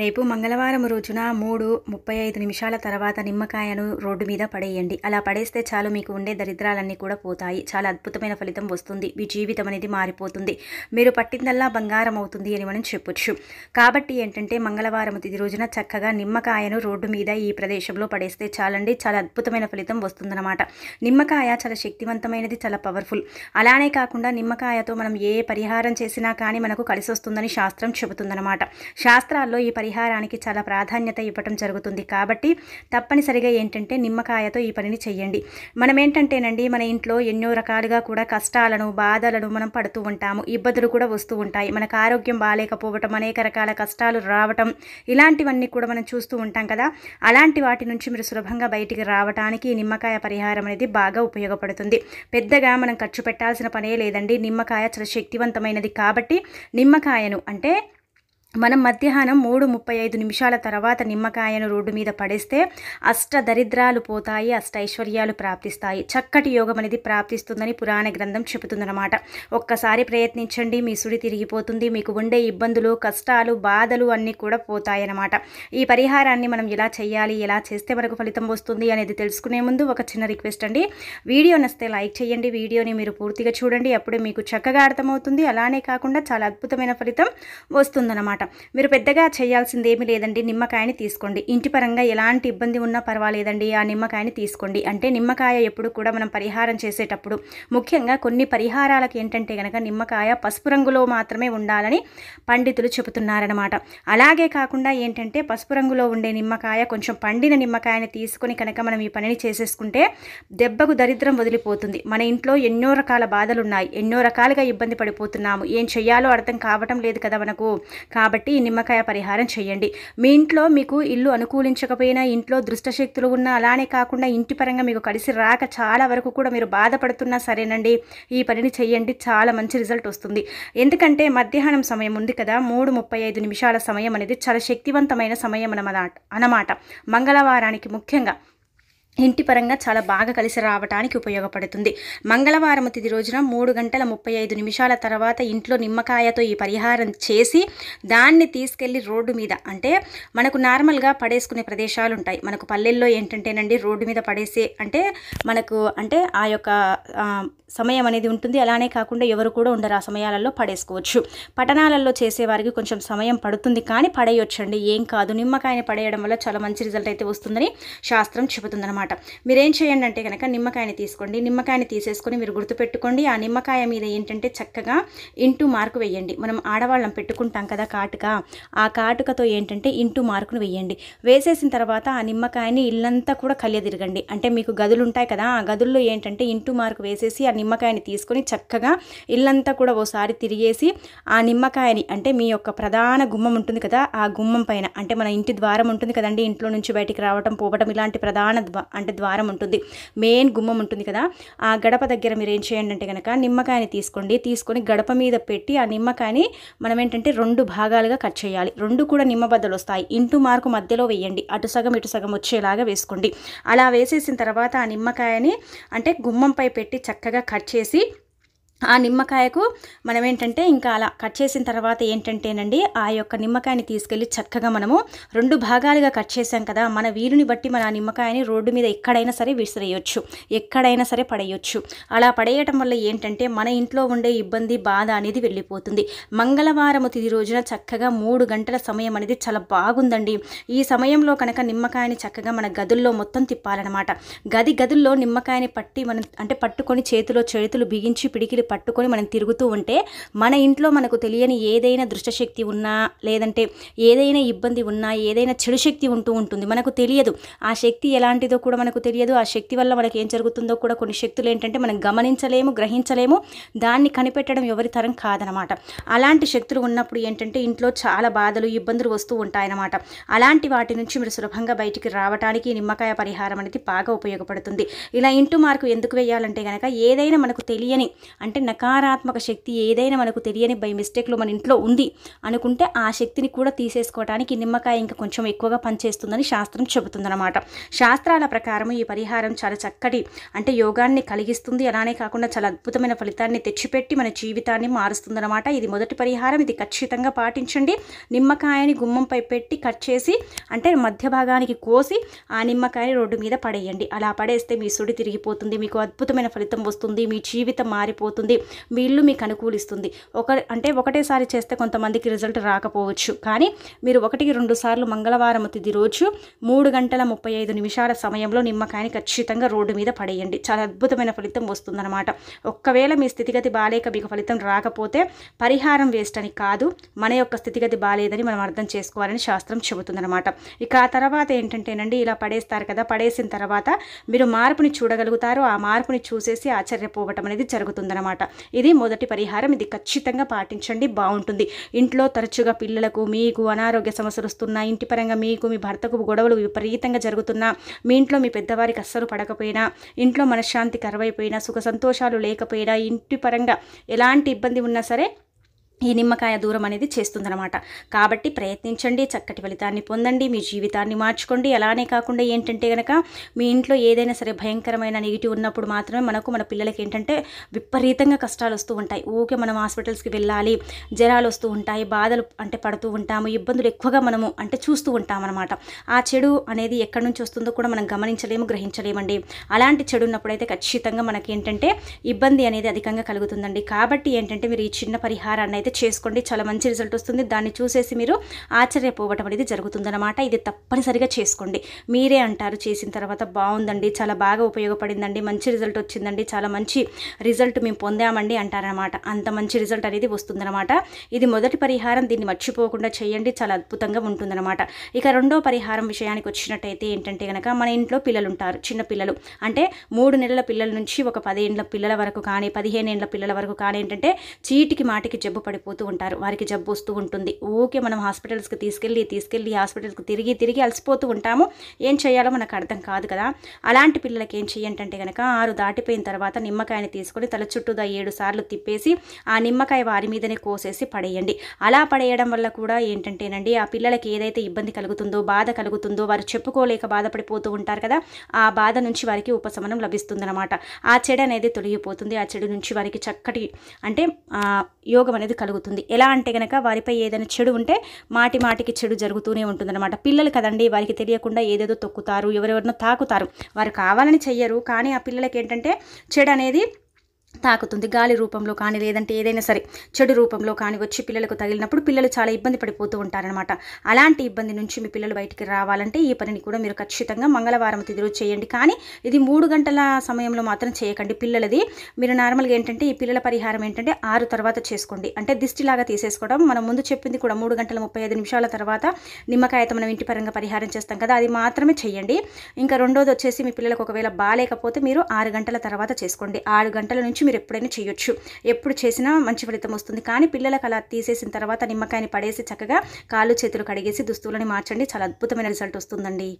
రేపు మంగళవారం రోజున మూడు ముప్పై ఐదు నిమిషాల తర్వాత నిమ్మకాయను రోడ్డు మీద పడేయండి అలా పడేస్తే చాలు మీకు ఉండే దరిద్రాలన్నీ కూడా పోతాయి చాలా అద్భుతమైన ఫలితం వస్తుంది మీ జీవితం అనేది మారిపోతుంది మీరు పట్టిందల్లా బంగారం అవుతుంది అని మనం చెప్పొచ్చు కాబట్టి ఏంటంటే మంగళవారం తిది రోజున చక్కగా నిమ్మకాయను రోడ్డు మీద ఈ ప్రదేశంలో పడేస్తే చాలండి చాలా అద్భుతమైన ఫలితం వస్తుందన్నమాట నిమ్మకాయ చాలా శక్తివంతమైనది చాలా పవర్ఫుల్ అలానే కాకుండా నిమ్మకాయతో మనం ఏ పరిహారం చేసినా కానీ మనకు కలిసి వస్తుందని శాస్త్రం చెబుతుందన్నమాట శాస్త్రాల్లో ఈ పరిహారానికి చాలా ప్రాధాన్యత ఇవ్వటం జరుగుతుంది కాబట్టి తప్పనిసరిగా ఏంటంటే నిమ్మకాయతో ఈ పనిని చేయండి మనం ఏంటంటేనండి మన ఇంట్లో ఎన్నో రకాలుగా కూడా కష్టాలను బాధలను మనం పడుతూ ఉంటాము ఇబ్బందులు కూడా వస్తూ ఉంటాయి మనకు ఆరోగ్యం బాగాలేకపోవటం అనేక రకాల కష్టాలు రావటం ఇలాంటివన్నీ కూడా మనం చూస్తూ ఉంటాం కదా అలాంటి వాటి నుంచి మీరు సులభంగా బయటికి రావడానికి నిమ్మకాయ పరిహారం అనేది బాగా ఉపయోగపడుతుంది పెద్దగా మనం ఖర్చు పెట్టాల్సిన పనే లేదండి నిమ్మకాయ చాలా శక్తివంతమైనది కాబట్టి నిమ్మకాయను అంటే మనం మధ్యాహ్నం మూడు ముప్పై ఐదు నిమిషాల తర్వాత నిమ్మకాయను రోడ్డు మీద పడేస్తే అష్ట దరిద్రాలు పోతాయి అష్ట ఐశ్వర్యాలు ప్రాప్తిస్తాయి చక్కటి యోగం అనేది ప్రాప్తిస్తుందని పురాణ గ్రంథం చెబుతుందన్నమాట ఒక్కసారి ప్రయత్నించండి మీ సుడి తిరిగిపోతుంది మీకు ఉండే ఇబ్బందులు కష్టాలు బాధలు అన్నీ కూడా పోతాయన్నమాట ఈ పరిహారాన్ని మనం ఎలా చేయాలి ఎలా చేస్తే మనకు ఫలితం వస్తుంది అనేది తెలుసుకునే ముందు ఒక చిన్న రిక్వెస్ట్ అండి వీడియో నస్తే లైక్ చేయండి వీడియోని మీరు పూర్తిగా చూడండి అప్పుడే మీకు చక్కగా అర్థమవుతుంది అలానే కాకుండా చాలా అద్భుతమైన ఫలితం వస్తుందన్నమాట అనమాట మీరు పెద్దగా చేయాల్సింది ఏమీ లేదండి నిమ్మకాయని తీసుకోండి ఇంటి పరంగా ఎలాంటి ఇబ్బంది ఉన్నా పర్వాలేదండి ఆ నిమ్మకాయని తీసుకోండి అంటే నిమ్మకాయ ఎప్పుడు కూడా మనం పరిహారం చేసేటప్పుడు ముఖ్యంగా కొన్ని పరిహారాలకు ఏంటంటే కనుక నిమ్మకాయ పసుపు రంగులో మాత్రమే ఉండాలని పండితులు చెబుతున్నారనమాట అలాగే కాకుండా ఏంటంటే పసుపు రంగులో ఉండే నిమ్మకాయ కొంచెం పండిన నిమ్మకాయని తీసుకొని కనుక మనం ఈ పనిని చేసేసుకుంటే దెబ్బకు దరిద్రం వదిలిపోతుంది మన ఇంట్లో ఎన్నో రకాల బాధలు ఉన్నాయి ఎన్నో రకాలుగా ఇబ్బంది పడిపోతున్నాము ఏం చేయాలో అర్థం కావటం లేదు కదా మనకు కాబట్టి కాబట్టి ఈ నిమ్మకాయ పరిహారం చేయండి మీ ఇంట్లో మీకు ఇల్లు అనుకూలించకపోయినా ఇంట్లో శక్తులు ఉన్నా అలానే కాకుండా ఇంటి పరంగా మీకు కలిసి రాక చాలా వరకు కూడా మీరు బాధపడుతున్నా సరేనండి ఈ పనిని చేయండి చాలా మంచి రిజల్ట్ వస్తుంది ఎందుకంటే మధ్యాహ్నం సమయం ఉంది కదా మూడు ముప్పై ఐదు నిమిషాల సమయం అనేది చాలా శక్తివంతమైన సమయం అనమాట అన్నమాట మంగళవారానికి ముఖ్యంగా ఇంటి పరంగా చాలా బాగా కలిసి రావడానికి ఉపయోగపడుతుంది మంగళవారం తిది రోజున మూడు గంటల ముప్పై ఐదు నిమిషాల తర్వాత ఇంట్లో నిమ్మకాయతో ఈ పరిహారం చేసి దాన్ని తీసుకెళ్లి రోడ్డు మీద అంటే మనకు నార్మల్గా పడేసుకునే ప్రదేశాలు ఉంటాయి మనకు పల్లెల్లో ఏంటంటేనండి రోడ్డు మీద పడేసే అంటే మనకు అంటే ఆ యొక్క సమయం అనేది ఉంటుంది అలానే కాకుండా ఎవరు కూడా ఉండరు ఆ సమయాలలో పడేసుకోవచ్చు పట్టణాలలో చేసేవారికి కొంచెం సమయం పడుతుంది కానీ పడేయొచ్చండి ఏం కాదు నిమ్మకాయని పడేయడం వల్ల చాలా మంచి రిజల్ట్ అయితే వస్తుందని శాస్త్రం చెబుతుందన్నమాట అనమాట మీరేం చేయండి అంటే కనుక నిమ్మకాయని తీసుకోండి నిమ్మకాయని తీసేసుకొని మీరు గుర్తుపెట్టుకోండి ఆ నిమ్మకాయ మీద ఏంటంటే చక్కగా ఇంటూ మార్కు వేయండి మనం ఆడవాళ్ళం పెట్టుకుంటాం కదా కాటుక ఆ కాటుకతో ఏంటంటే ఇంటూ మార్కును వేయండి వేసేసిన తర్వాత ఆ నిమ్మకాయని ఇల్లంతా కూడా తిరగండి అంటే మీకు గదులు ఉంటాయి కదా ఆ గదుల్లో ఏంటంటే ఇంటూ మార్కు వేసేసి ఆ నిమ్మకాయని తీసుకొని చక్కగా ఇల్లంతా కూడా ఓసారి తిరిగేసి ఆ నిమ్మకాయని అంటే మీ యొక్క ప్రధాన గుమ్మం ఉంటుంది కదా ఆ గుమ్మం పైన అంటే మన ఇంటి ద్వారం ఉంటుంది కదండి ఇంట్లో నుంచి బయటికి రావటం పోవటం ఇలాంటి ప్రధాన అంటే ద్వారం ఉంటుంది మెయిన్ గుమ్మం ఉంటుంది కదా ఆ గడప దగ్గర మీరు ఏం చేయండి అంటే కనుక నిమ్మకాయని తీసుకోండి తీసుకొని గడప మీద పెట్టి ఆ నిమ్మకాయని మనం ఏంటంటే రెండు భాగాలుగా కట్ చేయాలి రెండు కూడా నిమ్మబద్దలు వస్తాయి ఇంటూ మార్కు మధ్యలో వేయండి అటు సగం ఇటు సగం వచ్చేలాగా వేసుకోండి అలా వేసేసిన తర్వాత ఆ నిమ్మకాయని అంటే గుమ్మంపై పెట్టి చక్కగా కట్ చేసి ఆ నిమ్మకాయకు మనం ఏంటంటే ఇంకా అలా కట్ చేసిన తర్వాత ఏంటంటేనండి ఆ యొక్క నిమ్మకాయని తీసుకెళ్ళి చక్కగా మనము రెండు భాగాలుగా కట్ చేసాం కదా మన వీలుని బట్టి మన ఆ నిమ్మకాయని రోడ్డు మీద ఎక్కడైనా సరే విసిరేయొచ్చు ఎక్కడైనా సరే పడేయొచ్చు అలా పడేయటం వల్ల ఏంటంటే మన ఇంట్లో ఉండే ఇబ్బంది బాధ అనేది వెళ్ళిపోతుంది మంగళవారం తిది రోజున చక్కగా మూడు గంటల సమయం అనేది చాలా బాగుందండి ఈ సమయంలో కనుక నిమ్మకాయని చక్కగా మన గదుల్లో మొత్తం తిప్పాలన్నమాట గది గదుల్లో నిమ్మకాయని పట్టి మనం అంటే పట్టుకొని చేతిలో చేతులు బిగించి పిడికిలి వీటిని పట్టుకొని మనం తిరుగుతూ ఉంటే మన ఇంట్లో మనకు తెలియని ఏదైనా దుష్టశక్తి ఉన్నా లేదంటే ఏదైనా ఇబ్బంది ఉన్నా ఏదైనా చెడు శక్తి ఉంటూ ఉంటుంది మనకు తెలియదు ఆ శక్తి ఎలాంటిదో కూడా మనకు తెలియదు ఆ శక్తి వల్ల మనకి ఏం జరుగుతుందో కూడా కొన్ని శక్తులు ఏంటంటే మనం గమనించలేము గ్రహించలేము దాన్ని కనిపెట్టడం ఎవరి తరం కాదనమాట అలాంటి శక్తులు ఉన్నప్పుడు ఏంటంటే ఇంట్లో చాలా బాధలు ఇబ్బందులు వస్తూ ఉంటాయన్నమాట అలాంటి వాటి నుంచి మీరు సులభంగా బయటికి రావడానికి నిమ్మకాయ పరిహారం అనేది బాగా ఉపయోగపడుతుంది ఇలా ఇంటూ మార్కు ఎందుకు వేయాలంటే కనుక ఏదైనా మనకు తెలియని అంటే అంటే నకారాత్మక శక్తి ఏదైనా మనకు తెలియని బై మిస్టేక్లో మన ఇంట్లో ఉంది అనుకుంటే ఆ శక్తిని కూడా తీసేసుకోవడానికి నిమ్మకాయ ఇంకా కొంచెం ఎక్కువగా పనిచేస్తుందని శాస్త్రం చెబుతుందన్నమాట శాస్త్రాల ప్రకారం ఈ పరిహారం చాలా చక్కటి అంటే యోగాన్ని కలిగిస్తుంది అలానే కాకుండా చాలా అద్భుతమైన ఫలితాన్ని తెచ్చిపెట్టి మన జీవితాన్ని మారుస్తుందన్నమాట ఇది మొదటి పరిహారం ఇది ఖచ్చితంగా పాటించండి నిమ్మకాయని గుమ్మంపై పెట్టి కట్ చేసి అంటే మధ్య భాగానికి కోసి ఆ నిమ్మకాయని రోడ్డు మీద పడేయండి అలా పడేస్తే మీ సుడి తిరిగిపోతుంది మీకు అద్భుతమైన ఫలితం వస్తుంది మీ జీవితం మారిపోతుంది చేస్తుంది మీ ఇల్లు మీకు అనుకూలిస్తుంది ఒక అంటే ఒకటేసారి చేస్తే కొంతమందికి రిజల్ట్ రాకపోవచ్చు కానీ మీరు ఒకటికి రెండు సార్లు మంగళవారం తిది రోజు మూడు గంటల ముప్పై ఐదు నిమిషాల సమయంలో నిమ్మకాయని ఖచ్చితంగా రోడ్డు మీద పడేయండి చాలా అద్భుతమైన ఫలితం వస్తుందన్నమాట ఒక్కవేళ మీ స్థితిగతి బాగాలేక మీకు ఫలితం రాకపోతే పరిహారం వేస్ట్ అని కాదు మన యొక్క స్థితిగతి బాగాలేదని మనం అర్థం చేసుకోవాలని శాస్త్రం చెబుతుందన్నమాట ఇక ఆ తర్వాత ఏంటంటేనండి ఇలా పడేస్తారు కదా పడేసిన తర్వాత మీరు మార్పుని చూడగలుగుతారు ఆ మార్పుని చూసేసి ఆశ్చర్యపోవటం అనేది జరుగుతుందన్నమాట అనమాట ఇది మొదటి పరిహారం ఇది ఖచ్చితంగా పాటించండి బాగుంటుంది ఇంట్లో తరచుగా పిల్లలకు మీకు అనారోగ్య సమస్యలు వస్తున్నా ఇంటి పరంగా మీకు మీ భర్తకు గొడవలు విపరీతంగా జరుగుతున్నా మీ ఇంట్లో మీ పెద్దవారికి అస్సలు పడకపోయినా ఇంట్లో మనశ్శాంతి కరువైపోయినా సుఖ సంతోషాలు లేకపోయినా ఇంటి పరంగా ఎలాంటి ఇబ్బంది ఉన్నా సరే ఈ నిమ్మకాయ దూరం అనేది చేస్తుందనమాట కాబట్టి ప్రయత్నించండి చక్కటి ఫలితాన్ని పొందండి మీ జీవితాన్ని మార్చుకోండి అలానే కాకుండా ఏంటంటే కనుక మీ ఇంట్లో ఏదైనా సరే భయంకరమైన నెగిటివ్ ఉన్నప్పుడు మాత్రమే మనకు మన పిల్లలకి ఏంటంటే విపరీతంగా కష్టాలు వస్తూ ఉంటాయి ఊకే మనం హాస్పిటల్స్కి వెళ్ళాలి జ్వరాలు వస్తూ ఉంటాయి బాధలు అంటే పడుతూ ఉంటాము ఇబ్బందులు ఎక్కువగా మనము అంటే చూస్తూ ఉంటామన్నమాట ఆ చెడు అనేది ఎక్కడి నుంచి వస్తుందో కూడా మనం గమనించలేము గ్రహించలేమండి అలాంటి చెడు ఉన్నప్పుడైతే ఖచ్చితంగా మనకి ఏంటంటే ఇబ్బంది అనేది అధికంగా కలుగుతుందండి కాబట్టి ఏంటంటే మీరు ఈ చిన్న పరిహారాన్ని అయితే చేసుకోండి చాలా మంచి రిజల్ట్ వస్తుంది దాన్ని చూసేసి మీరు ఆశ్చర్యపోవటం అనేది జరుగుతుందన్నమాట ఇది తప్పనిసరిగా చేసుకోండి మీరే అంటారు చేసిన తర్వాత బాగుందండి చాలా బాగా ఉపయోగపడిందండి మంచి రిజల్ట్ వచ్చిందండి చాలా మంచి రిజల్ట్ మేము పొందామండి అంటారనమాట అంత మంచి రిజల్ట్ అనేది వస్తుందన్నమాట ఇది మొదటి పరిహారం దీన్ని మర్చిపోకుండా చేయండి చాలా అద్భుతంగా ఉంటుందన్నమాట ఇక రెండో పరిహారం విషయానికి వచ్చినట్టయితే ఏంటంటే కనుక మన ఇంట్లో పిల్లలు ఉంటారు చిన్న పిల్లలు అంటే మూడు నెలల పిల్లల నుంచి ఒక పదిహేండ్ల పిల్లల వరకు కానీ పదిహేను ఏండ్ల పిల్లల వరకు కానీ ఏంటంటే చీటికి మాటికి జబ్బు పడిపోతూ ఉంటారు వారికి జబ్బు వస్తూ ఉంటుంది ఓకే మనం హాస్పిటల్స్కి తీసుకెళ్ళి తీసుకెళ్ళి హాస్పిటల్కి తిరిగి తిరిగి అలసిపోతూ ఉంటాము ఏం చేయాలో మనకు అర్థం కాదు కదా అలాంటి పిల్లలకి ఏం చేయంటే కనుక ఆరు దాటిపోయిన తర్వాత నిమ్మకాయని తీసుకొని తల చుట్టూదా ఏడు సార్లు తిప్పేసి ఆ నిమ్మకాయ వారి మీదనే కోసేసి పడేయండి అలా పడేయడం వల్ల కూడా ఏంటంటేనండి ఆ పిల్లలకి ఏదైతే ఇబ్బంది కలుగుతుందో బాధ కలుగుతుందో వారు చెప్పుకోలేక బాధపడిపోతూ ఉంటారు కదా ఆ బాధ నుంచి వారికి ఉపశమనం లభిస్తుందన్నమాట ఆ చెడు అనేది తొలగిపోతుంది ఆ చెడు నుంచి వారికి చక్కటి అంటే యోగం అనేది కలుగుతుంది ఎలా అంటే కనుక వారిపై ఏదైనా చెడు ఉంటే మాటి మాటికి చెడు జరుగుతూనే ఉంటుందన్నమాట పిల్లలు కదండి వారికి తెలియకుండా ఏదేదో తొక్కుతారు ఎవరెవరినో తాకుతారు వారు కావాలని చెయ్యరు కానీ ఆ పిల్లలకి ఏంటంటే చెడు అనేది తాకుతుంది గాలి రూపంలో కానీ లేదంటే ఏదైనా సరే చెడు రూపంలో కానీ వచ్చి పిల్లలకు తగిలినప్పుడు పిల్లలు చాలా ఇబ్బంది పడిపోతూ ఉంటారనమాట అలాంటి ఇబ్బంది నుంచి మీ పిల్లలు బయటికి రావాలంటే ఈ పనిని కూడా మీరు ఖచ్చితంగా మంగళవారం తిదిరు చేయండి కానీ ఇది మూడు గంటల సమయంలో మాత్రం చేయకండి పిల్లలది మీరు నార్మల్గా ఏంటంటే ఈ పిల్లల పరిహారం ఏంటంటే ఆరు తర్వాత చేసుకోండి అంటే దిష్టిలాగా తీసేసుకోవడం మనం ముందు చెప్పింది కూడా మూడు గంటల ముప్పై ఐదు నిమిషాల తర్వాత నిమ్మకాయతో మనం ఇంటి పరంగా పరిహారం చేస్తాం కదా అది మాత్రమే చేయండి ఇంకా రెండోది వచ్చేసి మీ పిల్లలకు ఒకవేళ బాగాలేకపోతే మీరు ఆరు గంటల తర్వాత చేసుకోండి ఆరు గంటల నుంచి మీరు మీరు ఎప్పుడైనా చేయొచ్చు ఎప్పుడు చేసినా మంచి ఫలితం వస్తుంది కానీ పిల్లలకు అలా తీసేసిన తర్వాత నిమ్మకాయని పడేసి చక్కగా కాళ్ళు చేతులు కడిగేసి దుస్తువులని మార్చండి చాలా అద్భుతమైన రిజల్ట్ వస్తుందండి